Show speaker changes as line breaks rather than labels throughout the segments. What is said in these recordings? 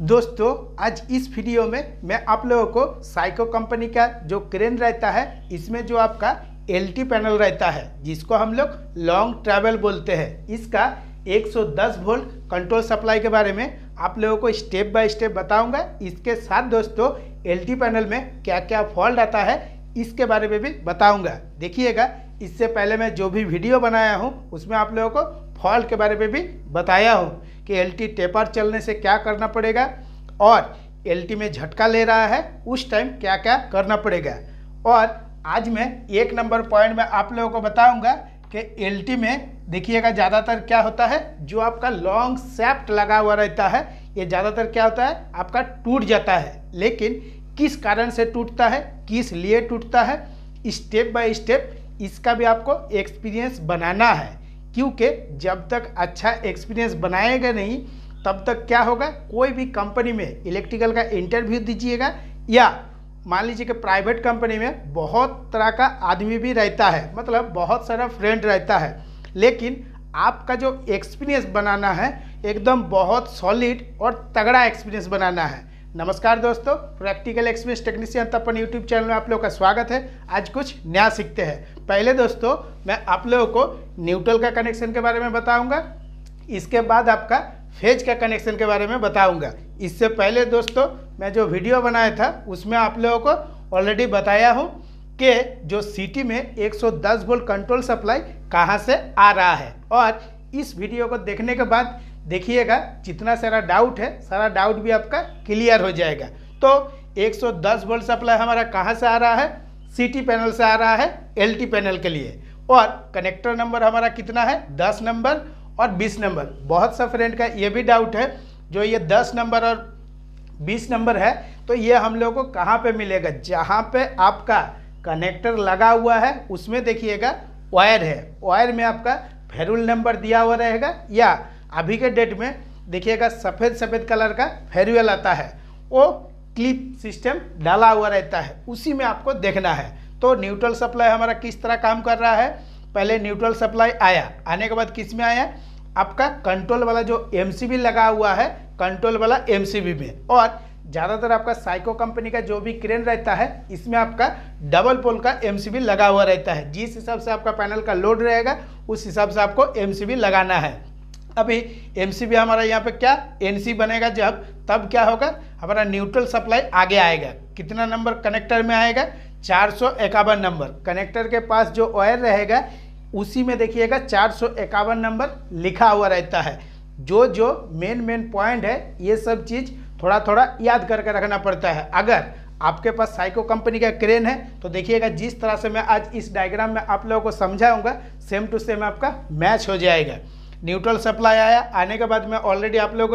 दोस्तों आज इस वीडियो में मैं आप लोगों को साइको कंपनी का जो क्रेन रहता है इसमें जो आपका एलटी पैनल रहता है जिसको हम लोग लॉन्ग ट्रैवल बोलते हैं इसका 110 वोल्ट कंट्रोल सप्लाई के बारे में आप लोगों को स्टेप बाय स्टेप बताऊंगा इसके साथ दोस्तों एलटी पैनल में क्या क्या फॉल्ट आता है इसके बारे में भी बताऊँगा देखिएगा इससे पहले मैं जो भी वीडियो बनाया हूँ उसमें आप लोगों को फॉल्ट के बारे में भी बताया हूँ कि एल टी टेपर चलने से क्या करना पड़ेगा और एल में झटका ले रहा है उस टाइम क्या क्या करना पड़ेगा और आज मैं एक नंबर पॉइंट में आप लोगों को बताऊंगा कि एल में देखिएगा ज़्यादातर क्या होता है जो आपका लॉन्ग सेप्ट लगा हुआ रहता है ये ज़्यादातर क्या होता है आपका टूट जाता है लेकिन किस कारण से टूटता है किस लिए टूटता है स्टेप बाय स्टेप इसका भी आपको एक्सपीरियंस बनाना है क्योंकि जब तक अच्छा एक्सपीरियंस बनाएगा नहीं तब तक क्या होगा कोई भी कंपनी में इलेक्ट्रिकल का इंटरव्यू दीजिएगा या मान लीजिए कि प्राइवेट कंपनी में बहुत तरह का आदमी भी रहता है मतलब बहुत सारा फ्रेंड रहता है लेकिन आपका जो एक्सपीरियंस बनाना है एकदम बहुत सॉलिड और तगड़ा एक्सपीरियंस बनाना है नमस्कार दोस्तों practical experience technician Tapan YouTube channel में आप लोग का स्वागत है आज कुछ नया सीखते हैं पहले दोस्तों मैं आप लोगों को न्यूट्रल का कनेक्शन के बारे में बताऊंगा इसके बाद आपका फेज का कनेक्शन के बारे में बताऊंगा इससे पहले दोस्तों मैं जो वीडियो बनाया था उसमें आप लोगों को ऑलरेडी बताया हूँ कि जो सिटी में 110 वोल्ट कंट्रोल सप्लाई कहाँ से आ रहा है और इस वीडियो को देखने के बाद देखिएगा जितना सारा डाउट है सारा डाउट भी आपका क्लियर हो जाएगा तो 110 वोल्ट सप्लाई हमारा कहाँ से आ रहा है सी पैनल से आ रहा है एल पैनल के लिए और कनेक्टर नंबर हमारा कितना है दस नंबर और बीस नंबर बहुत सा फ्रेंड का ये भी डाउट है जो ये दस नंबर और बीस नंबर है तो ये हम लोग को कहाँ पे मिलेगा जहाँ पे आपका कनेक्टर लगा हुआ है उसमें देखिएगा वायर है वायर में आपका फेरुल नंबर दिया हुआ रहेगा या अभी के डेट में देखिएगा सफ़ेद सफ़ेद कलर का फेरुअल आता है वो क्लिप सिस्टम डाला हुआ रहता है उसी में आपको देखना है तो न्यूट्रल सप्लाई हमारा किस तरह काम कर रहा है पहले न्यूट्रल सप्लाई आया आने के बाद किस में आया आपका कंट्रोल वाला जो एम लगा हुआ है कंट्रोल वाला एम में और ज़्यादातर आपका साइको कंपनी का जो भी क्रेन रहता है इसमें आपका डबल पोल का एम लगा हुआ रहता है जिस हिसाब से आपका पैनल का लोड रहेगा उस हिसाब से आपको एम लगाना है अभी एम हमारा यहाँ पे क्या एन बनेगा जब तब क्या होगा हमारा न्यूट्रल सप्लाई आगे आएगा कितना नंबर कनेक्टर में आएगा चार नंबर कनेक्टर के पास जो वायर रहेगा उसी में देखिएगा चार नंबर लिखा हुआ रहता है जो जो मेन मेन पॉइंट है ये सब चीज़ थोड़ा थोड़ा याद करके रखना पड़ता है अगर आपके पास साइको कंपनी का क्रेन है तो देखिएगा जिस तरह से मैं आज इस डायग्राम में आप लोगों को समझाऊंगा सेम टू सेम आपका मैच हो जाएगा न्यूट्रल सप्लाई आया आने के बाद मैं ऑलरेडी आप लोग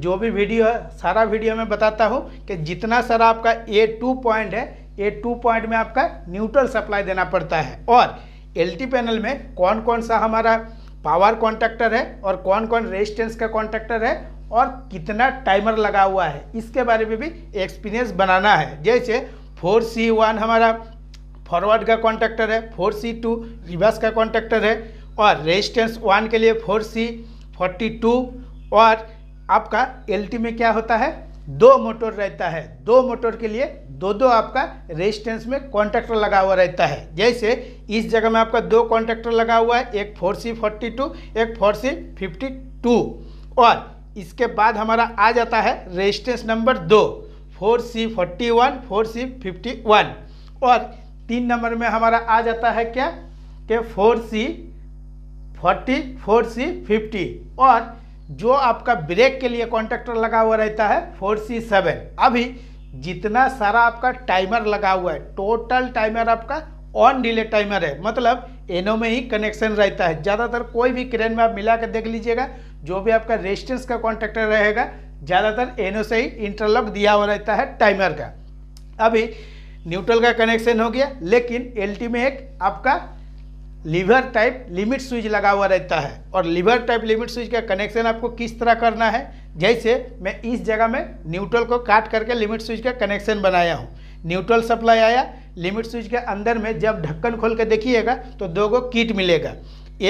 जो भी वीडियो है सारा वीडियो में बताता हूँ कि जितना सारा आपका ए टू पॉइंट है ए टू पॉइंट में आपका न्यूट्रल सप्लाई देना पड़ता है और एल पैनल में कौन कौन सा हमारा पावर कॉन्ट्रैक्टर है और कौन कौन रेजिस्टेंस का कॉन्ट्रैक्टर है और कितना टाइमर लगा हुआ है इसके बारे में भी एक्सपीरियंस बनाना है जैसे फोर सी वन हमारा फॉरवर्ड का कॉन्ट्रैक्टर है फोर सी टू रिवर्स का कॉन्ट्रैक्टर है और रेजिस्टेंस वन के लिए फोर सी फोर्टी टू और आपका एल में क्या होता है दो मोटर रहता है दो मोटर के लिए दो दो आपका रेजिस्टेंस में कॉन्ट्रैक्टर लगा हुआ रहता है जैसे इस जगह में आपका दो कॉन्ट्रैक्टर लगा हुआ है एक फोर सी फोर्टी टू एक फोर सी फिफ्टी टू और इसके बाद हमारा आ जाता है रेजिस्टेंस नंबर दो four C forty one four C fifty one और तीन नंबर में हमारा आ जाता है क्या कि four C forty four C fifty और जो आपका ब्रेक के लिए कॉन्ट्रेक्टर लगा हुआ रहता है फोर सी सेवन अभी जितना सारा आपका टाइमर लगा हुआ है टोटल टाइमर आपका ऑन डिले टाइमर है मतलब एनो में ही कनेक्शन रहता है ज़्यादातर कोई भी क्रेन में आप मिला कर देख लीजिएगा जो भी आपका रेजिस्टेंस का कॉन्ट्रेक्टर रहेगा ज़्यादातर एनो से ही इंटरलॉक दिया हुआ रहता है टाइमर का अभी न्यूट्रल का कनेक्शन हो गया लेकिन एल में एक आपका लीवर टाइप लिमिट स्विच लगा हुआ रहता है और लीवर टाइप लिमिट स्विच का कनेक्शन आपको किस तरह करना है जैसे मैं इस जगह में न्यूट्रल को काट करके लिमिट स्विच का कनेक्शन बनाया हूँ न्यूट्रल सप्लाई आया लिमिट स्विच के अंदर में जब ढक्कन खोल के देखिएगा तो दो गो किट मिलेगा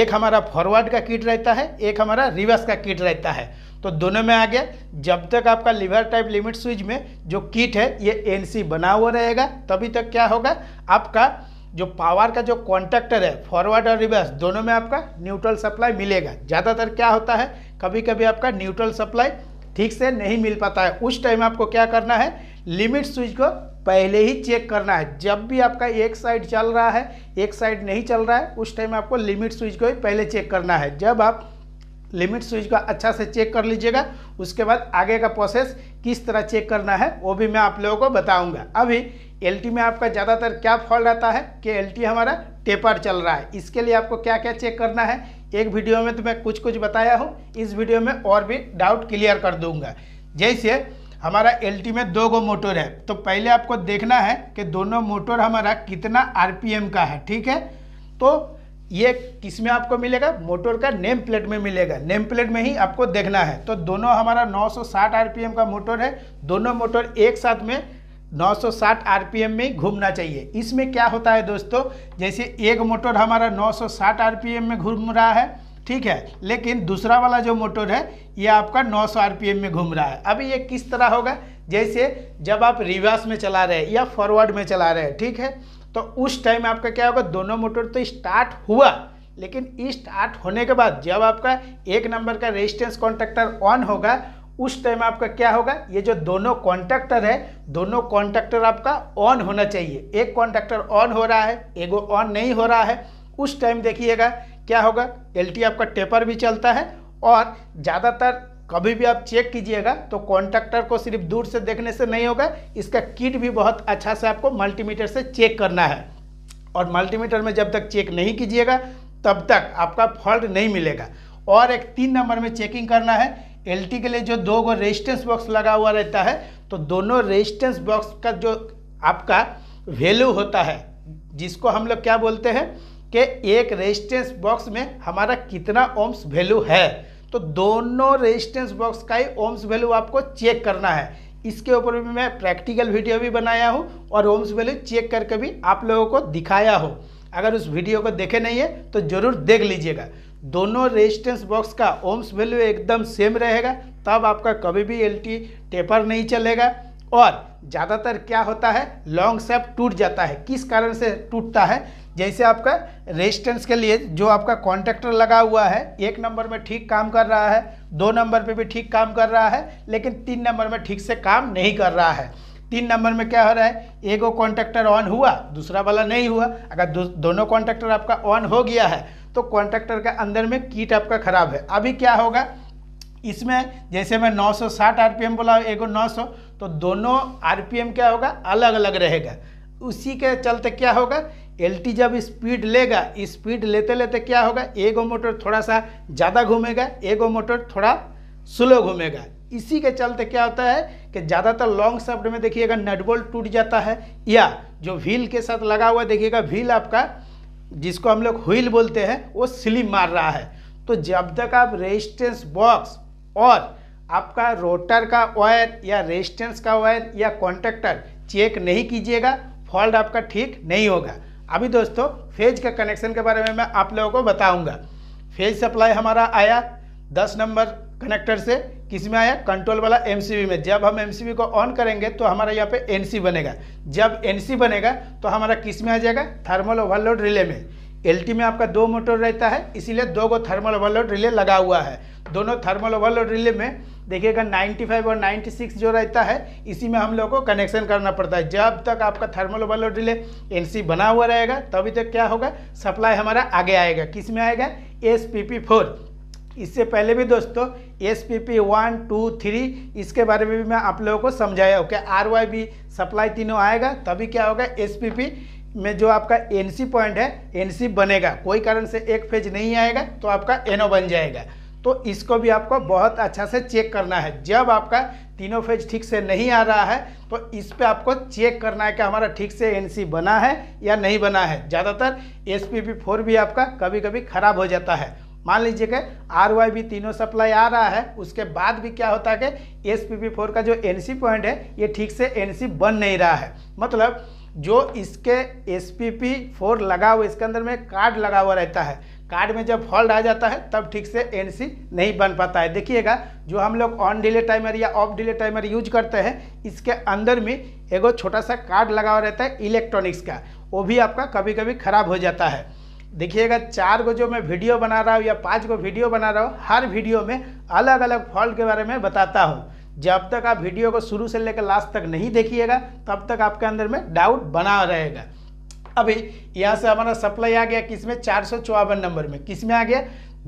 एक हमारा फॉरवर्ड का किट रहता है एक हमारा रिवर्स का किट रहता है तो दोनों में आ गया जब तक आपका लीवर टाइप लिमिट स्विच में जो किट है ये एनसी बना हुआ रहेगा तभी तक क्या होगा आपका जो पावर का जो कॉन्टेक्टर है फॉरवर्ड और रिवर्स दोनों में आपका न्यूट्रल सप्लाई मिलेगा ज़्यादातर क्या होता है कभी कभी आपका न्यूट्रल सप्लाई ठीक से नहीं मिल पाता है उस टाइम आपको क्या करना है लिमिट स्विच को पहले ही चेक करना है जब भी आपका एक साइड चल रहा है एक साइड नहीं चल रहा है उस टाइम आपको लिमिट स्विच को ही पहले चेक करना है जब आप लिमिट स्विच का अच्छा से चेक कर लीजिएगा उसके बाद आगे का प्रोसेस किस तरह चेक करना है वो भी मैं आप लोगों को बताऊंगा अभी एलटी में आपका ज़्यादातर क्या फॉल्ट रहता है कि एलटी हमारा टेपर चल रहा है इसके लिए आपको क्या क्या चेक करना है एक वीडियो में तो मैं कुछ कुछ बताया हूँ इस वीडियो में और भी डाउट क्लियर कर दूँगा जैसे हमारा एल में दो गो मोटर है तो पहले आपको देखना है कि दोनों मोटर हमारा कितना आर का है ठीक है तो ये किस में आपको मिलेगा मोटर का नेम प्लेट में मिलेगा नेम प्लेट में ही आपको देखना है तो दोनों हमारा 960 आरपीएम का मोटर है दोनों मोटर एक साथ में 960 आरपीएम में घूमना चाहिए इसमें क्या होता है दोस्तों जैसे एक मोटर हमारा 960 आरपीएम में घूम रहा है ठीक है लेकिन दूसरा वाला जो मोटर है ये आपका 900 सौ में घूम रहा है अब ये किस तरह होगा जैसे जब आप रिवर्स में चला रहे हैं या फॉरवर्ड में चला रहे हैं ठीक है तो उस टाइम आपका क्या होगा दोनों मोटर तो स्टार्ट हुआ लेकिन स्टार्ट होने के बाद जब आपका एक नंबर का रेजिस्टेंस कॉन्ट्रेक्टर ऑन होगा उस टाइम आपका क्या होगा ये जो दोनों कॉन्ट्रेक्टर है दोनों कॉन्ट्रेक्टर आपका ऑन होना चाहिए एक कॉन्ट्रेक्टर ऑन हो रहा है एगो ऑन नहीं हो रहा है उस टाइम देखिएगा क्या होगा एल आपका टेपर भी चलता है और ज़्यादातर कभी भी आप चेक कीजिएगा तो कॉन्ट्रैक्टर को सिर्फ दूर से देखने से नहीं होगा इसका किट भी बहुत अच्छा से आपको मल्टीमीटर से चेक करना है और मल्टीमीटर में जब तक चेक नहीं कीजिएगा तब तक आपका फॉल्ट नहीं मिलेगा और एक तीन नंबर में चेकिंग करना है एल के लिए जो दो गो रेजिस्टेंस बॉक्स लगा हुआ रहता है तो दोनों रेजिस्टेंस बॉक्स का जो आपका वैल्यू होता है जिसको हम लोग क्या बोलते हैं कि एक रेजिस्टेंस बॉक्स में हमारा कितना ओम्स वैल्यू है तो दोनों रेजिस्टेंस बॉक्स का ही ओम्स वैल्यू आपको चेक करना है इसके ऊपर भी मैं प्रैक्टिकल वीडियो भी बनाया हूँ और ओम्स वैल्यू चेक करके भी आप लोगों को दिखाया हो अगर उस वीडियो को देखे नहीं है तो ज़रूर देख लीजिएगा दोनों रेजिस्टेंस बॉक्स का ओम्स वैल्यू एकदम सेम रहेगा तब आपका कभी भी एल टेपर नहीं चलेगा और ज़्यादातर क्या होता है लॉन्ग सैप टूट जाता है किस कारण से टूटता है जैसे आपका रेजिस्टेंस के लिए जो आपका कॉन्ट्रैक्टर लगा हुआ है एक नंबर में ठीक काम कर रहा है दो नंबर पे भी ठीक काम कर रहा है लेकिन तीन नंबर में ठीक से काम नहीं कर रहा है तीन नंबर में क्या हो रहा है एगो कॉन्ट्रैक्टर ऑन हुआ दूसरा वाला नहीं हुआ अगर दो, दोनों कॉन्ट्रैक्टर आपका ऑन हो गया है तो कॉन्ट्रैक्टर के अंदर में कीट आपका खराब है अभी क्या होगा इसमें जैसे मैं 960 एम बोला एगो सौ तो दोनों एम क्या होगा अलग अलग रहेगा उसी के चलते क्या होगा एलटी जब स्पीड लेगा स्पीड लेते लेते क्या होगा एगो मोटर थोड़ा सा ज़्यादा घूमेगा एगो मोटर थोड़ा स्लो घूमेगा इसी के चलते क्या होता है कि ज़्यादातर लॉन्ग सफ्ट में देखिएगा नटबोल्ट टूट जाता है या जो व्हील के साथ लगा हुआ देखिएगा व्हील आपका जिसको हम लोग व्हील बोलते हैं वो स्लिप मार रहा है तो जब तक आप रेजिस्टेंस बॉक्स और आपका रोटर का वायर या रेजिस्टेंस का वायर या कॉन्ट्रेक्टर चेक नहीं कीजिएगा फॉल्ट आपका ठीक नहीं होगा अभी दोस्तों फेज के कनेक्शन के बारे में मैं आप लोगों को बताऊंगा फेज सप्लाई हमारा आया दस नंबर कनेक्टर से किस में आया कंट्रोल वाला एमसीबी में जब हम एमसीबी को ऑन करेंगे तो हमारा यहाँ पे एनसी बनेगा जब एनसी बनेगा तो हमारा किस में आ जाएगा थर्मल ओवरलोड रिले में एल में आपका दो मोटर रहता है इसीलिए दो गो थर्मल ओवरलोड रिले लगा हुआ है दोनों थर्मल ओवल रिले में देखिएगा 95 और 96 जो रहता है इसी में हम लोगों को कनेक्शन करना पड़ता है जब तक आपका थर्मल ओवल रिले एनसी बना हुआ रहेगा तभी तक क्या होगा सप्लाई हमारा आगे आएगा किस में आएगा एस पी पी फोर इससे पहले भी दोस्तों S P P one two three इसके बारे में भी मैं आप लोगों को समझाया हूँ आर वाई बी सप्लाई तीनों आएगा तभी क्या होगा एस पी पी में जो आपका एन सी पॉइंट है एन सी बनेगा कोई कारण से एक फेज नहीं आएगा तो आपका एनओ बन जाएगा तो इसको भी आपको बहुत अच्छा से चेक करना है जब आपका तीनों फेज ठीक से नहीं आ रहा है तो इस पर आपको चेक करना है कि हमारा ठीक से एनसी बना है या नहीं बना है ज़्यादातर एस फोर भी आपका कभी कभी खराब हो जाता है मान लीजिए कि आर वाई भी तीनों सप्लाई आ रहा है उसके बाद भी क्या होता है कि एस फोर का जो एन सी पॉइंट है ये ठीक से एन सी बन नहीं रहा है मतलब जो इसके एस फोर लगा हुआ इसके अंदर में कार्ड लगा हुआ रहता है कार्ड में जब फॉल्ट आ जाता है तब ठीक से एनसी नहीं बन पाता है देखिएगा जो हम लोग ऑन डिले टाइमर या ऑफ डिले टाइमर यूज करते हैं इसके अंदर में एगो छोटा सा कार्ड लगा हुआ रहता है इलेक्ट्रॉनिक्स का वो भी आपका कभी कभी खराब हो जाता है देखिएगा चार गो जो मैं वीडियो बना रहा हूँ या पाँच गो वीडियो बना रहा हूँ हर वीडियो में अलग अलग फॉल्ट के बारे में बताता हूँ जब तक आप वीडियो को शुरू से लेकर लास्ट तक नहीं देखिएगा तब तक आपके अंदर में डाउट बना रहेगा अभी यहाँ से हमारा सप्लाई आ गया किस में चार नंबर में किस में आ गया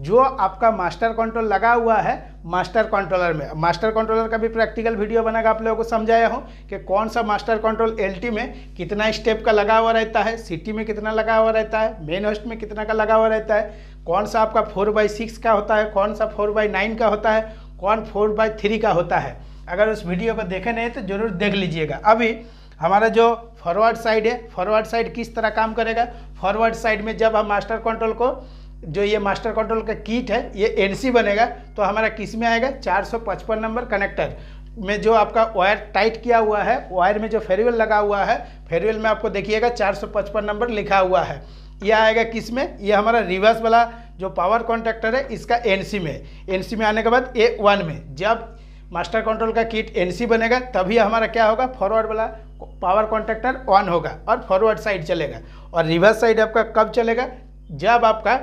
जो आपका मास्टर कंट्रोल लगा हुआ है मास्टर कंट्रोलर में मास्टर कंट्रोलर का भी प्रैक्टिकल वीडियो बनाकर आप लोगों को समझाया हूँ कि कौन सा मास्टर कंट्रोल एलटी में कितना स्टेप का लगा हुआ रहता है सिटी में कितना लगा हुआ रहता है मेन होस्ट में कितना का लगा हुआ रहता है कौन सा आपका फोर बाई सिक्स का होता है कौन सा फोर बाई नाइन का होता है कौन फोर बाई थ्री का होता है अगर उस वीडियो को देखे नहीं तो जरूर देख लीजिएगा अभी हमारा जो फॉरवर्ड साइड है फॉरवर्ड साइड किस तरह काम करेगा फॉरवर्ड साइड में जब हम मास्टर कंट्रोल को जो ये मास्टर कंट्रोल का किट है ये एनसी बनेगा तो हमारा किस में आएगा 455 नंबर कनेक्टर में जो आपका वायर टाइट किया हुआ है वायर में जो फेरवेल लगा हुआ है फेरवेल में आपको देखिएगा 455 नंबर लिखा हुआ है यह आएगा किस में यह हमारा रिवर्स वाला जो पावर कॉन्ट्रैक्टर है इसका एन में एन में आने के बाद ए वन में जब मास्टर कंट्रोल का किट एनसी बनेगा तभी हमारा क्या होगा फॉरवर्ड वाला पावर कॉन्ट्रैक्टर ऑन होगा और फॉरवर्ड साइड चलेगा और रिवर्स साइड आपका कब चलेगा जब आपका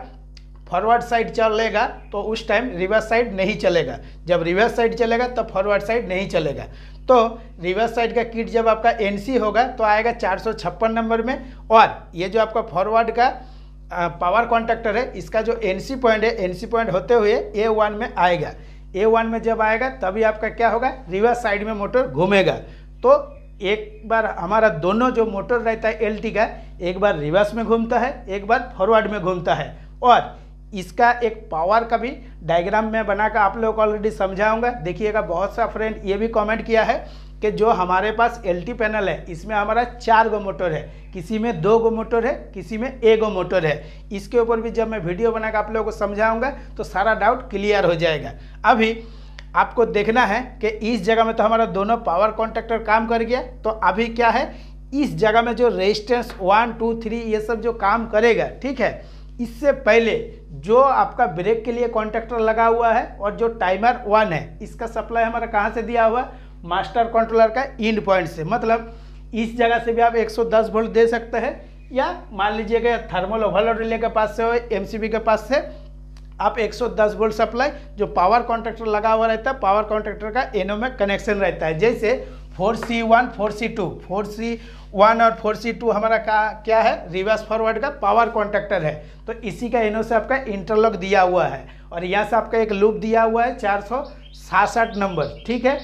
फॉरवर्ड साइड चलेगा तो उस टाइम रिवर्स साइड नहीं चलेगा जब रिवर्स साइड चलेगा तो फॉरवर्ड साइड नहीं चलेगा तो रिवर्स साइड का किट जब आपका एनसी होगा तो आएगा चार नंबर में और ये जो आपका फॉरवर्ड का पावर कॉन्ट्रैक्टर है इसका जो एन पॉइंट है एन पॉइंट होते हुए ए वन में आएगा ए वन में जब आएगा तभी आपका क्या होगा रिवर्स साइड में मोटर घूमेगा तो एक बार हमारा दोनों जो मोटर रहता है एल का एक बार रिवर्स में घूमता है एक बार फॉरवर्ड में घूमता है और इसका एक पावर का भी डायग्राम में बनाकर आप लोगों को ऑलरेडी समझाऊंगा देखिएगा बहुत सा फ्रेंड ये भी कमेंट किया है कि जो हमारे पास एल पैनल है इसमें हमारा चार गो मोटर है किसी में दो गो मोटर है किसी में एक गो मोटर है इसके ऊपर भी जब मैं वीडियो बनाकर आप लोगों को समझाऊँगा तो सारा डाउट क्लियर हो जाएगा अभी आपको देखना है कि इस जगह में तो हमारा दोनों पावर कॉन्ट्रैक्टर काम कर गया तो अभी क्या है इस जगह में जो रेजिस्टेंस वन टू थ्री ये सब जो काम करेगा ठीक है इससे पहले जो आपका ब्रेक के लिए कॉन्ट्रैक्टर लगा हुआ है और जो टाइमर वन है इसका सप्लाई हमारा कहाँ से दिया हुआ मास्टर कंट्रोलर का इंड पॉइंट से मतलब इस जगह से भी आप 110 वोल्ट दे सकते हैं या मान लीजिएगा थर्मल ओवरलोड रिले के पास से हो एमसीबी के पास से आप 110 वोल्ट सप्लाई जो पावर कॉन्ट्रेक्टर लगा हुआ रहता है पावर कॉन्ट्रेक्टर का एनो में कनेक्शन रहता है जैसे four C one four C two four C one और फोर सी टू हमारा का क्या है रिवर्स फॉरवर्ड का पावर कॉन्ट्रेक्टर है तो इसी का एनो से आपका इंटरलॉक दिया हुआ है और यहाँ से आपका एक लूप दिया हुआ है चार नंबर ठीक है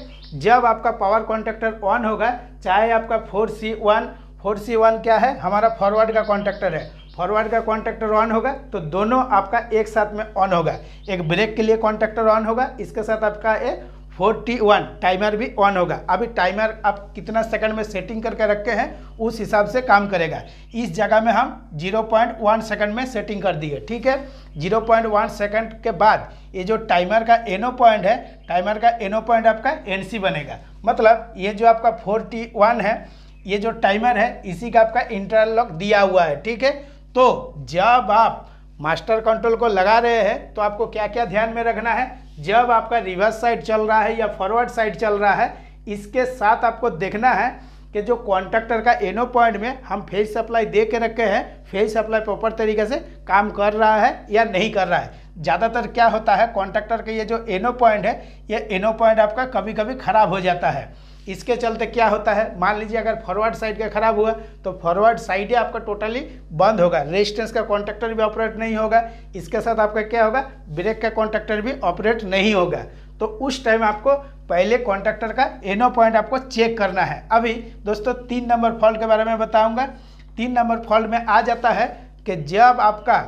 जब आपका पावर कॉन्ट्रेक्टर ऑन होगा चाहे आपका four C one four C one क्या है हमारा फॉरवर्ड का कॉन्ट्रेक्टर है फॉरवर्ड का कॉन्ट्रैक्टर ऑन होगा तो दोनों आपका एक साथ में ऑन होगा एक ब्रेक के लिए कॉन्ट्रैक्टर ऑन होगा इसके साथ आपका ये 41 वन टाइमर भी ऑन होगा अभी टाइमर आप कितना सेकंड में सेटिंग करके रखे हैं उस हिसाब से काम करेगा इस जगह में हम 0.1 सेकंड में सेटिंग कर दिए ठीक है 0.1 सेकंड के बाद ये जो टाइमर का एनो पॉइंट है टाइमर का एनो पॉइंट आपका एनसी बनेगा मतलब ये जो आपका 41 है ये जो टाइमर है इसी का आपका इंटरलॉक दिया हुआ है ठीक है तो जब आप मास्टर कंट्रोल को लगा रहे हैं तो आपको क्या क्या ध्यान में रखना है जब आपका रिवर्स साइड चल रहा है या फॉरवर्ड साइड चल रहा है इसके साथ आपको देखना है कि जो कॉन्ट्रैक्टर का एनो पॉइंट में हम फेज सप्लाई दे के रखे हैं फेज सप्लाई प्रॉपर तरीके से काम कर रहा है या नहीं कर रहा है ज़्यादातर क्या होता है कॉन्ट्रैक्टर का ये जो एनो पॉइंट है ये एनो पॉइंट आपका कभी कभी खराब हो जाता है इसके चलते क्या होता है मान लीजिए अगर फॉरवर्ड साइड का खराब हुआ तो फॉरवर्ड साइड ही आपका टोटली बंद होगा रेजिस्टेंस का कॉन्ट्रेक्टर भी ऑपरेट नहीं होगा इसके साथ आपका क्या होगा ब्रेक का कॉन्ट्रेक्टर भी ऑपरेट नहीं होगा तो उस टाइम आपको पहले कॉन्ट्रेक्टर का एनो पॉइंट आपको चेक करना है अभी दोस्तों तीन नंबर फॉल्ट के बारे में बताऊँगा तीन नंबर फॉल्ट में आ जाता है कि जब आपका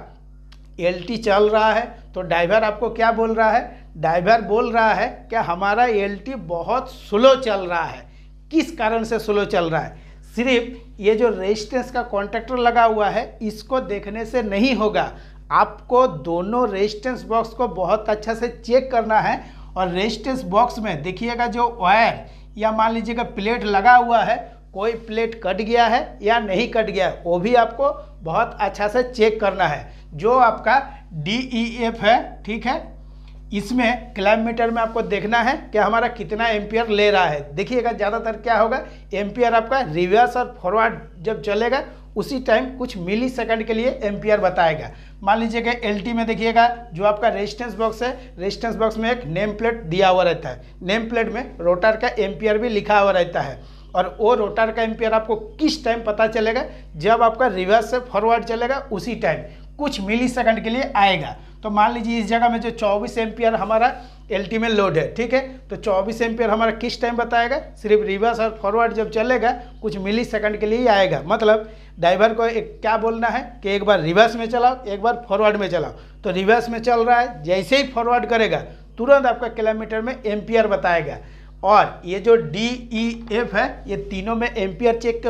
एल चल रहा है तो ड्राइवर आपको क्या बोल रहा है ड्राइवर बोल रहा है कि हमारा एल बहुत स्लो चल रहा है किस कारण से स्लो चल रहा है सिर्फ ये जो रेजिस्टेंस का कॉन्ट्रैक्टर लगा हुआ है इसको देखने से नहीं होगा आपको दोनों रेजिस्टेंस बॉक्स को बहुत अच्छा से चेक करना है और रेजिस्टेंस बॉक्स में देखिएगा जो वायर या मान लीजिएगा प्लेट लगा हुआ है कोई प्लेट कट गया है या नहीं कट गया है वो भी आपको बहुत अच्छा से चेक करना है जो आपका डी e है ठीक है इसमें क्लाइम मीटर में आपको देखना है कि हमारा कितना एम्पियर ले रहा है देखिएगा ज़्यादातर क्या होगा एम्पियर आपका रिवर्स और फॉरवर्ड जब चलेगा उसी टाइम कुछ मिली सेकेंड के लिए एम्पियर बताएगा मान लीजिए कि एल में देखिएगा जो आपका रेजिस्टेंस बॉक्स है रेजिस्टेंस बॉक्स में एक नेम प्लेट दिया हुआ रहता है नेम प्लेट में रोटर का एम्पियर भी लिखा हुआ रहता है और वो रोटर का एम्पियर आपको किस टाइम पता चलेगा जब आपका रिवर्स से फॉरवर्ड चलेगा उसी टाइम कुछ मिली सेकेंड के लिए आएगा तो मान लीजिए इस जगह में जो चौबीस एम्पियर हमारा एल्टीमेट लोड है ठीक है तो 24 एम्पियर हमारा किस टाइम बताएगा सिर्फ रिवर्स और फॉरवर्ड जब चलेगा कुछ मिली सेकंड के लिए ही आएगा मतलब ड्राइवर को एक क्या बोलना है कि एक बार रिवर्स में चलाओ एक बार फॉरवर्ड में चलाओ तो रिवर्स में चल रहा है जैसे ही फॉरवर्ड करेगा तुरंत आपका किलोमीटर में एम्पियर बताएगा और ये जो डी ई एफ है ये तीनों में एम्पियर चेक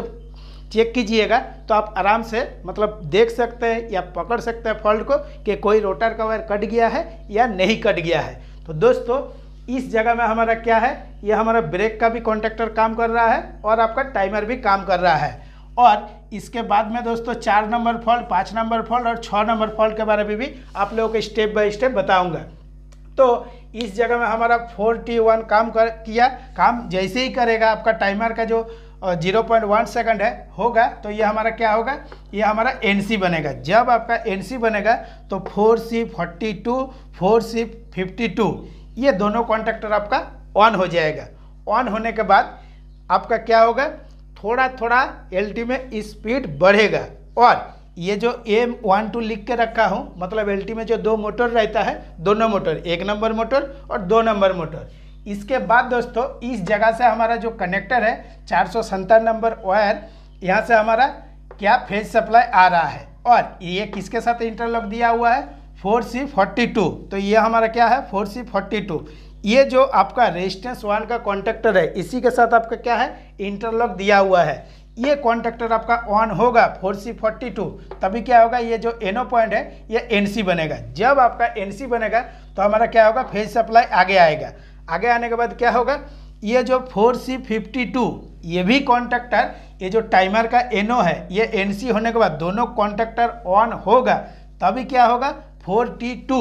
चेक कीजिएगा तो आप आराम से मतलब देख सकते हैं या पकड़ सकते हैं फॉल्ट को कि कोई रोटर का वायर कट गया है या नहीं कट गया है तो दोस्तों इस जगह में हमारा क्या है यह हमारा ब्रेक का भी कॉन्टेक्टर काम कर रहा है और आपका टाइमर भी काम कर रहा है और इसके बाद में दोस्तों चार नंबर फॉल्ट पाँच नंबर फॉल्ट और छः नंबर फॉल्ट के बारे में भी आप लोगों को स्टेप बाय स्टेप बताऊंगा तो इस जगह में हमारा फोर टी वन काम कर किया काम जैसे ही करेगा आपका टाइमर का जो और जीरो पॉइंट वन सेकेंड है होगा तो ये हमारा क्या होगा ये हमारा एन सी बनेगा जब आपका एन सी बनेगा तो four C forty two four C fifty two ये दोनों कॉन्ट्रेक्टर आपका ऑन हो जाएगा ऑन होने के बाद आपका क्या होगा थोड़ा थोड़ा एल में स्पीड बढ़ेगा और ये जो एम वन टू लिख के रखा हूँ मतलब एल में जो दो मोटर रहता है दोनों मोटर एक नंबर मोटर और दो नंबर मोटर इसके बाद दोस्तों इस जगह से हमारा जो कनेक्टर है चार नंबर वायर यहाँ से हमारा क्या फेज सप्लाई आ रहा है और ये किसके साथ इंटरलॉक दिया हुआ है फोर सी फोर्टी टू तो ये हमारा क्या है फोर सी फोर्टी टू ये जो आपका रेजिस्टेंस वन का कॉन्टेक्टर है इसी के साथ आपका क्या है इंटरलॉक दिया हुआ है ये कॉन्टेक्टर आपका ऑन होगा फोर सी फोर्टी टू तभी क्या होगा ये जो एनओ पॉइंट है ये एनसी बनेगा जब आपका एनसी बनेगा तो हमारा क्या होगा फेज सप्लाई आगे आएगा आगे आने के बाद क्या होगा ये जो फोर सी फिफ्टी टू ये भी कॉन्ट्रैक्टर ये जो टाइमर का एनओ है ये एन सी होने के बाद दोनों कॉन्ट्रैक्टर ऑन होगा तभी क्या होगा टी टू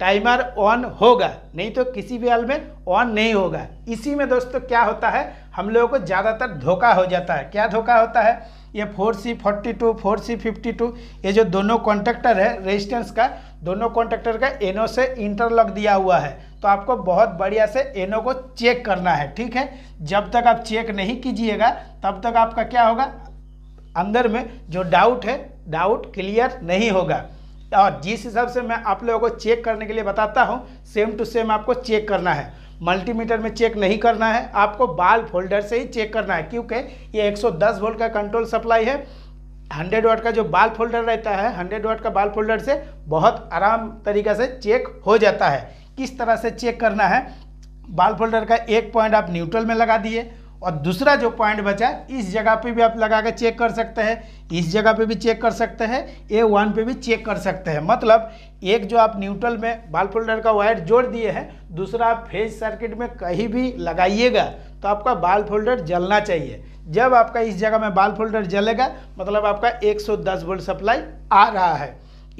टाइमर ऑन होगा नहीं तो किसी भी हाल में ऑन नहीं होगा इसी में दोस्तों क्या होता है हम लोगों को ज़्यादातर धोखा हो जाता है क्या धोखा होता है ये four C forty two four C fifty two ये जो दोनों कॉन्ट्रेक्टर है रेजिस्टेंस का दोनों कॉन्ट्रेक्टर का एनओ से इंटरलॉक दिया हुआ है तो आपको बहुत बढ़िया से एनो को चेक करना है ठीक है जब तक आप चेक नहीं कीजिएगा तब तक आपका क्या होगा अंदर में जो डाउट है डाउट क्लियर नहीं होगा और जिस हिसाब से मैं आप लोगों को चेक करने के लिए बताता हूँ सेम टू सेम आपको चेक करना है मल्टीमीटर में चेक नहीं करना है आपको बाल फोल्डर से ही चेक करना है क्योंकि ये 110 वोल्ट का कंट्रोल सप्लाई है 100 वाट का जो बाल फोल्डर रहता है 100 वाट का बाल फोल्डर से बहुत आराम तरीका से चेक हो जाता है किस तरह से चेक करना है बाल फोल्डर का एक पॉइंट आप न्यूट्रल में लगा दिए और दूसरा जो पॉइंट बचा इस जगह पे भी आप लगा कर चेक कर सकते हैं इस जगह पे भी चेक कर सकते हैं ए वन पे भी चेक कर सकते हैं मतलब एक जो आप न्यूट्रल में बाल फोल्डर का वायर जोड़ दिए हैं दूसरा आप फेज सर्किट में कहीं भी लगाइएगा तो आपका बाल फोल्डर जलना चाहिए जब आपका इस जगह में बाल फोल्डर जलेगा मतलब आपका 110 वोल्ट सप्लाई आ रहा है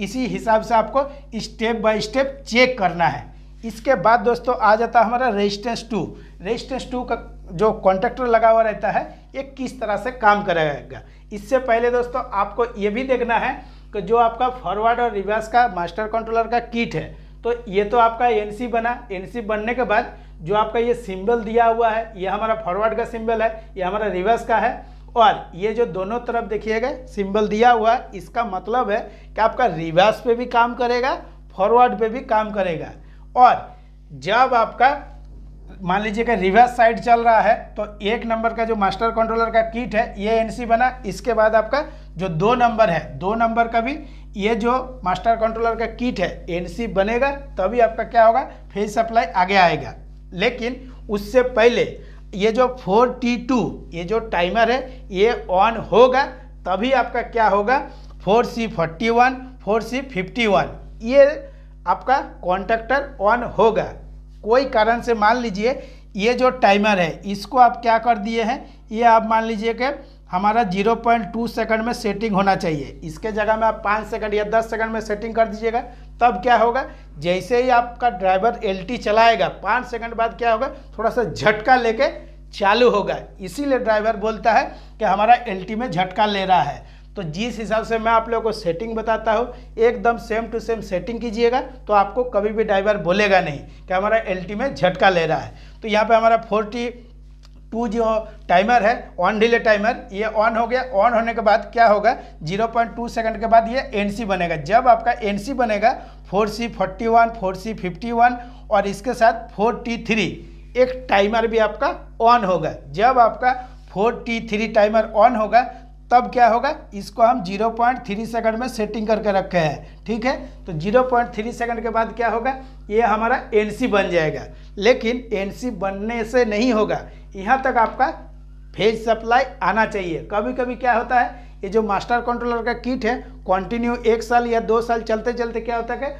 इसी हिसाब से आपको स्टेप बाय स्टेप चेक करना है इसके बाद दोस्तों आ जाता है हमारा रेजिस्टेंस टू रेजिस्टेंस टू का जो कॉन्ट्रेक्टर लगा हुआ रहता है ये किस तरह से काम करेगा इससे पहले दोस्तों आपको ये भी देखना है कि जो आपका फॉरवर्ड और रिवर्स का मास्टर कंट्रोलर का किट है तो ये तो आपका एनसी बना एनसी बनने के बाद जो आपका ये सिंबल दिया हुआ है ये हमारा फॉरवर्ड का सिंबल है ये हमारा रिवर्स का है और ये जो दोनों तरफ देखिएगा सिंबल दिया हुआ है इसका मतलब है कि आपका रिवर्स पे भी काम करेगा फॉरवर्ड पे भी काम करेगा और जब आपका मान लीजिए कि रिवर्स साइड चल रहा है तो एक नंबर का जो मास्टर कंट्रोलर का किट है ये एनसी बना इसके बाद आपका जो दो नंबर है दो नंबर का भी ये जो मास्टर कंट्रोलर का किट है एनसी बनेगा तभी आपका क्या होगा फेज सप्लाई आगे आएगा लेकिन उससे पहले ये जो 4T2 ये जो टाइमर है ये ऑन होगा तभी आपका क्या होगा फिफ्टी वन ये आपका कॉन्ट्रैक्टर ऑन होगा कोई कारण से मान लीजिए ये जो टाइमर है इसको आप क्या कर दिए हैं ये आप मान लीजिए कि हमारा 0.2 सेकेंड में सेटिंग होना चाहिए इसके जगह में आप 5 सेकंड या 10 सेकंड में सेटिंग कर दीजिएगा तब क्या होगा जैसे ही आपका ड्राइवर एलटी चलाएगा 5 सेकंड बाद क्या होगा थोड़ा सा झटका लेके चालू होगा इसीलिए ड्राइवर बोलता है कि हमारा एलटी में झटका ले रहा है तो जिस हिसाब से मैं आप लोगों को सेटिंग बताता हूँ एकदम सेम टू सेम सेटिंग कीजिएगा तो आपको कभी भी ड्राइवर बोलेगा नहीं कि हमारा एल में झटका ले रहा है तो यहाँ पर हमारा फोर्टी टू जो टाइमर है ऑन डिले टाइमर ये ऑन हो गया ऑन होने के बाद क्या होगा 0.2 सेकंड के बाद ये एनसी बनेगा जब आपका एनसी बनेगा फोर सी 4C और इसके साथ 43 एक टाइमर भी आपका ऑन होगा जब आपका 43 टाइमर ऑन होगा तब क्या होगा इसको हम 0.3 सेकंड में सेटिंग करके रखे हैं ठीक है तो 0.3 सेकंड के बाद क्या होगा ये हमारा एनसी बन जाएगा लेकिन एनसी बनने से नहीं होगा यहाँ तक आपका फेज सप्लाई आना चाहिए कभी कभी क्या होता है ये जो मास्टर कंट्रोलर का किट है कंटिन्यू एक साल या दो साल चलते चलते क्या होता है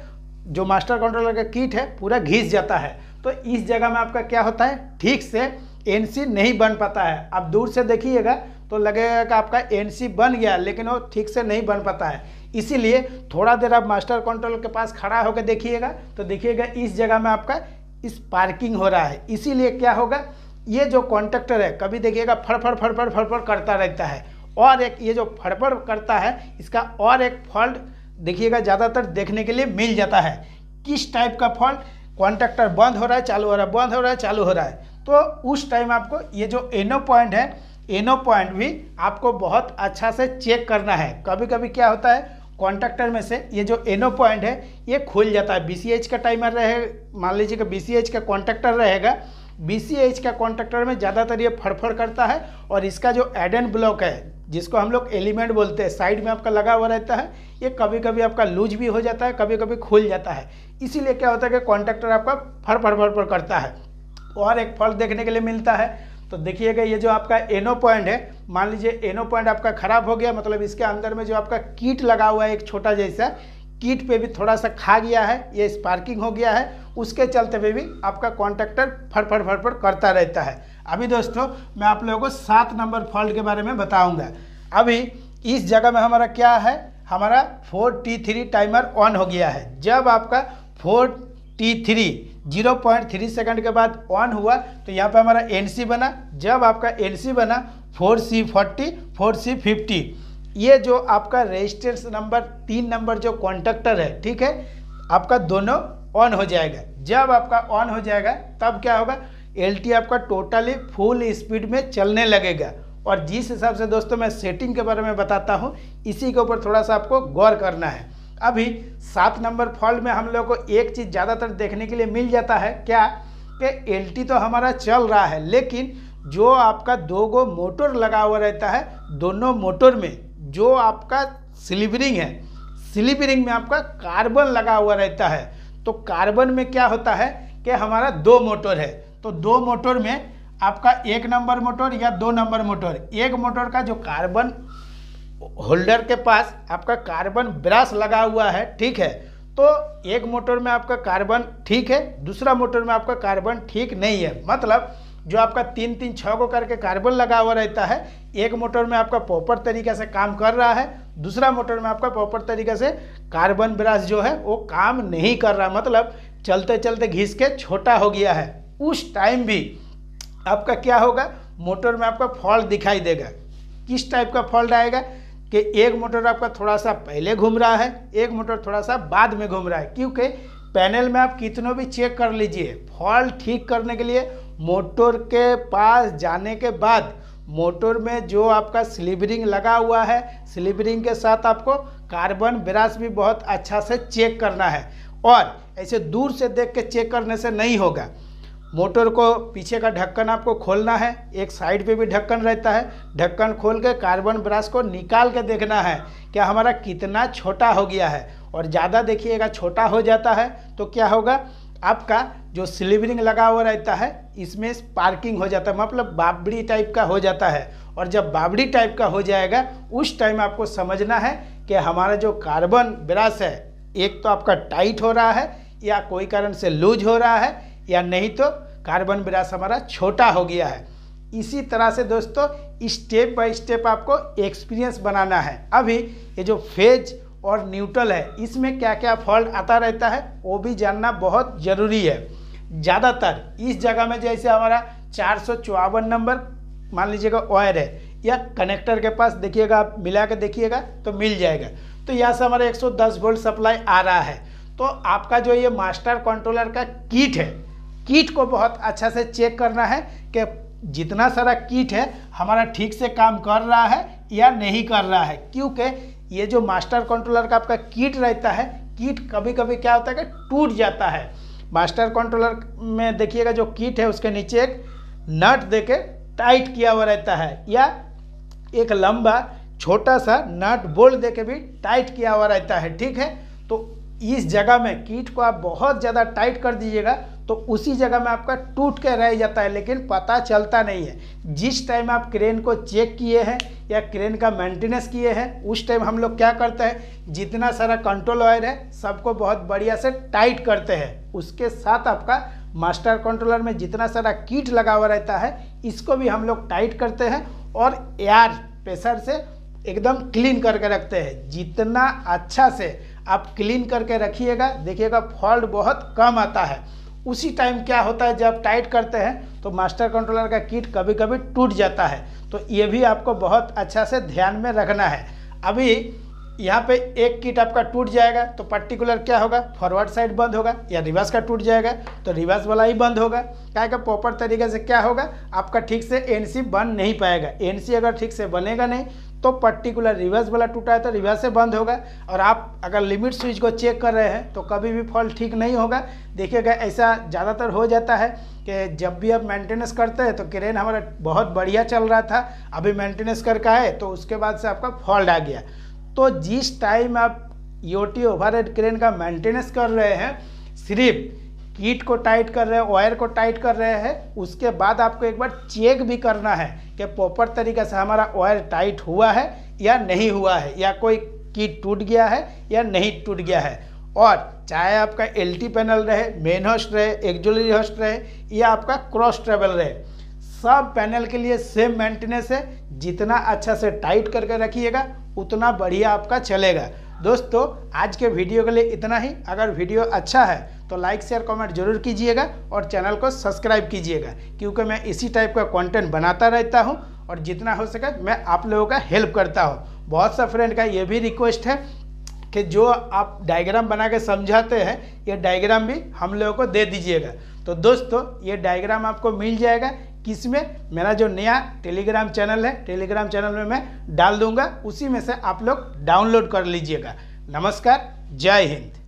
जो मास्टर कंट्रोलर का किट है पूरा घिस जाता है तो इस जगह में आपका क्या होता है ठीक से एनसी नहीं बन पाता है आप दूर से देखिएगा तो लगेगा कि आपका एनसी बन गया लेकिन वो ठीक से नहीं बन पाता है इसीलिए थोड़ा देर आप मास्टर कंट्रोल के पास खड़ा होकर देखिएगा तो देखिएगा इस जगह में आपका इस पार्किंग हो रहा है इसीलिए क्या होगा ये जो कॉन्ट्रैक्टर है कभी देखिएगा फड़फड़ फड़फड़ फड़फड़ करता रहता है और एक ये जो फड़फड़ करता है इसका और एक फॉल्ट देखिएगा ज़्यादातर देखने के लिए मिल जाता है किस टाइप का फॉल्ट कॉन्ट्रैक्टर बंद हो रहा है चालू हो रहा है बंद हो रहा है चालू हो रहा है तो उस टाइम आपको ये जो एनो पॉइंट है एनो पॉइंट भी आपको बहुत अच्छा से चेक करना है कभी कभी क्या होता है कॉन्ट्रैक्टर में से ये जो एनो पॉइंट है ये खुल जाता है बी का टाइमर रहे मान लीजिए कि बी का कॉन्ट्रैक्टर रहेगा बी का कॉन्ट्रैक्टर में ज़्यादातर ये फड़फड़ करता है और इसका जो एंड ब्लॉक है जिसको हम लोग एलिमेंट बोलते हैं साइड में आपका लगा हुआ रहता है ये कभी कभी आपका लूज भी हो जाता है कभी कभी खुल जाता है इसीलिए क्या होता है कि कॉन्ट्रैक्टर आपका फड़ फड़ फड़ फड़ करता है और एक फॉल्ट देखने के लिए मिलता है तो देखिएगा ये जो आपका एनो पॉइंट है मान लीजिए एनो पॉइंट आपका खराब हो गया मतलब इसके अंदर में जो आपका कीट लगा हुआ है एक छोटा जैसा कीट पे भी थोड़ा सा खा गया है ये स्पार्किंग हो गया है उसके चलते हुए भी आपका कॉन्ट्रैक्टर फड़फड़ फड़फड़ करता रहता है अभी दोस्तों मैं आप लोगों को सात नंबर फॉल्ट के बारे में बताऊँगा अभी इस जगह में हमारा क्या है हमारा four T three timer on हो गया है जब आपका four T three zero point three second के बाद ऑन हुआ तो यहाँ पर हमारा एन बना जब आपका एन बना four C forty four C fifty ये जो आपका रजिस्ट्रेंस नंबर तीन नंबर जो कॉन्टेक्टर है ठीक है आपका दोनों ऑन हो जाएगा जब आपका ऑन हो जाएगा तब क्या होगा एल आपका टोटली फुल स्पीड में चलने लगेगा और जिस हिसाब से दोस्तों मैं सेटिंग के बारे में बताता हूँ इसी के ऊपर थोड़ा सा आपको गौर करना है अभी सात नंबर फॉल्ट में हम लोग को एक चीज़ ज़्यादातर देखने के लिए मिल जाता है क्या कि एल तो हमारा चल रहा है लेकिन जो आपका दो गो मोटर लगा हुआ रहता है दोनों मोटर में जो आपका स्लीवरिंग है स्लीपरिंग में आपका कार्बन लगा हुआ रहता है तो कार्बन में क्या होता है कि हमारा दो मोटर है तो दो मोटर में आपका एक नंबर मोटर या दो नंबर मोटर एक मोटर का जो कार्बन होल्डर के पास आपका कार्बन ब्रश लगा हुआ है ठीक है तो एक मोटर में आपका कार्बन ठीक है दूसरा मोटर में आपका कार्बन ठीक नहीं है मतलब जो आपका तीन तीन छः को करके कार्बन लगा हुआ रहता है एक मोटर में आपका प्रॉपर तरीके से काम कर रहा है दूसरा मोटर में आपका प्रॉपर तरीके से कार्बन ब्रश जो है वो काम नहीं कर रहा मतलब चलते चलते घिस के छोटा हो गया है उस टाइम भी आपका क्या होगा मोटर में आपका फॉल्ट दिखाई देगा किस टाइप का फॉल्ट आएगा कि एक मोटर आपका थोड़ा सा पहले घूम रहा है एक मोटर थोड़ा सा बाद में घूम रहा है क्योंकि पैनल में आप कितनों भी चेक कर लीजिए फॉल्ट ठीक करने के लिए मोटर के पास जाने के बाद मोटर में जो आपका स्लीबरिंग लगा हुआ है स्लीबरिंग के साथ आपको कार्बन ब्रास भी बहुत अच्छा से चेक करना है और ऐसे दूर से देख के चेक करने से नहीं होगा मोटर को पीछे का ढक्कन आपको खोलना है एक साइड पे भी ढक्कन रहता है ढक्कन खोल के कार्बन ब्रश को निकाल के देखना है क्या हमारा कितना छोटा हो गया है और ज़्यादा देखिएगा छोटा हो जाता है तो क्या होगा आपका जो स्लीवरिंग लगा हुआ रहता है इसमें स्पार्किंग हो जाता है मतलब बाबड़ी टाइप का हो जाता है और जब बाबड़ी टाइप का हो जाएगा उस टाइम आपको समझना है कि हमारा जो कार्बन ब्रश है एक तो आपका टाइट हो रहा है या कोई कारण से लूज हो रहा है या नहीं तो कार्बन विरास हमारा छोटा हो गया है इसी तरह से दोस्तों स्टेप बाय स्टेप आपको एक्सपीरियंस बनाना है अभी ये जो फेज और न्यूट्रल है इसमें क्या क्या फॉल्ट आता रहता है वो भी जानना बहुत ज़रूरी है ज़्यादातर इस जगह में जैसे हमारा चार नंबर मान लीजिएगा वायर है या कनेक्टर के पास देखिएगा आप मिला के देखिएगा तो मिल जाएगा तो यहाँ से हमारा 110 वोल्ट सप्लाई आ रहा है तो आपका जो ये मास्टर कंट्रोलर का किट है कीट को बहुत अच्छा से चेक करना है कि जितना सारा कीट है हमारा ठीक से काम कर रहा है या नहीं कर रहा है क्योंकि ये जो मास्टर कंट्रोलर का आपका कीट रहता है कीट कभी कभी क्या होता है कि टूट जाता है मास्टर कंट्रोलर में देखिएगा जो कीट है उसके नीचे एक नट के टाइट किया हुआ रहता है या एक लंबा छोटा सा नट बोल्ट दे के भी टाइट किया हुआ रहता है ठीक है तो इस जगह में कीट को आप बहुत ज़्यादा टाइट कर दीजिएगा तो उसी जगह में आपका टूट के रह जाता है लेकिन पता चलता नहीं है जिस टाइम आप क्रेन को चेक किए हैं या क्रेन का मेंटेनेंस किए हैं उस टाइम हम लोग क्या करते हैं जितना सारा कंट्रोल वायर है सबको बहुत बढ़िया से टाइट करते हैं उसके साथ आपका मास्टर कंट्रोलर में जितना सारा कीट लगा हुआ रहता है इसको भी हम लोग टाइट करते हैं और एयर प्रेशर से एकदम क्लीन करके रखते हैं जितना अच्छा से आप क्लीन करके रखिएगा देखिएगा फॉल्ट बहुत कम आता है उसी टाइम क्या होता है जब टाइट करते हैं तो मास्टर कंट्रोलर का किट कभी कभी टूट जाता है तो ये भी आपको बहुत अच्छा से ध्यान में रखना है अभी यहाँ पे एक किट आपका टूट जाएगा तो पर्टिकुलर क्या होगा फॉरवर्ड साइड बंद होगा या रिवर्स का टूट जाएगा तो रिवर्स वाला ही बंद होगा क्या क्या प्रॉपर तरीके से क्या होगा आपका ठीक से एनसी बन नहीं पाएगा एनसी अगर ठीक से बनेगा नहीं तो पर्टिकुलर रिवर्स वाला टूटा है तो रिवर्स से बंद होगा और आप अगर लिमिट स्विच को चेक कर रहे हैं तो कभी भी फॉल्ट ठीक नहीं होगा देखिएगा ऐसा ज़्यादातर हो जाता है कि जब भी आप मेंटेनेंस करते हैं तो क्रेन हमारा बहुत बढ़िया चल रहा था अभी मेंटेनेंस करके आए तो उसके बाद से आपका फॉल्ट आ गया तो जिस टाइम आप ई ओ टी क्रेन का मेंटेनेंस कर रहे हैं सिर्फ किट को टाइट कर रहे हैं वायर को टाइट कर रहे हैं उसके बाद आपको एक बार चेक भी करना है कि प्रॉपर तरीके से हमारा वायर टाइट हुआ है या नहीं हुआ है या कोई किट टूट गया है या नहीं टूट गया है और चाहे आपका एल पैनल रहे मेन होस्ट रहे एक्जुलरी होस्ट रहे या आपका क्रॉस ट्रेवल रहे सब पैनल के लिए सेम मेंटेनेंस है जितना अच्छा से टाइट करके रखिएगा उतना बढ़िया आपका चलेगा दोस्तों आज के वीडियो के लिए इतना ही अगर वीडियो अच्छा है तो लाइक शेयर कमेंट जरूर कीजिएगा और चैनल को सब्सक्राइब कीजिएगा क्योंकि मैं इसी टाइप का कंटेंट बनाता रहता हूँ और जितना हो सके मैं आप लोगों का हेल्प करता हूँ बहुत सा फ्रेंड का ये भी रिक्वेस्ट है कि जो आप डायग्राम बना के समझाते हैं ये डायग्राम भी हम लोगों को दे दीजिएगा तो दोस्तों ये डायग्राम आपको मिल जाएगा किस में मेरा जो नया टेलीग्राम चैनल है टेलीग्राम चैनल में मैं डाल दूंगा उसी में से आप लोग डाउनलोड कर लीजिएगा नमस्कार जय हिंद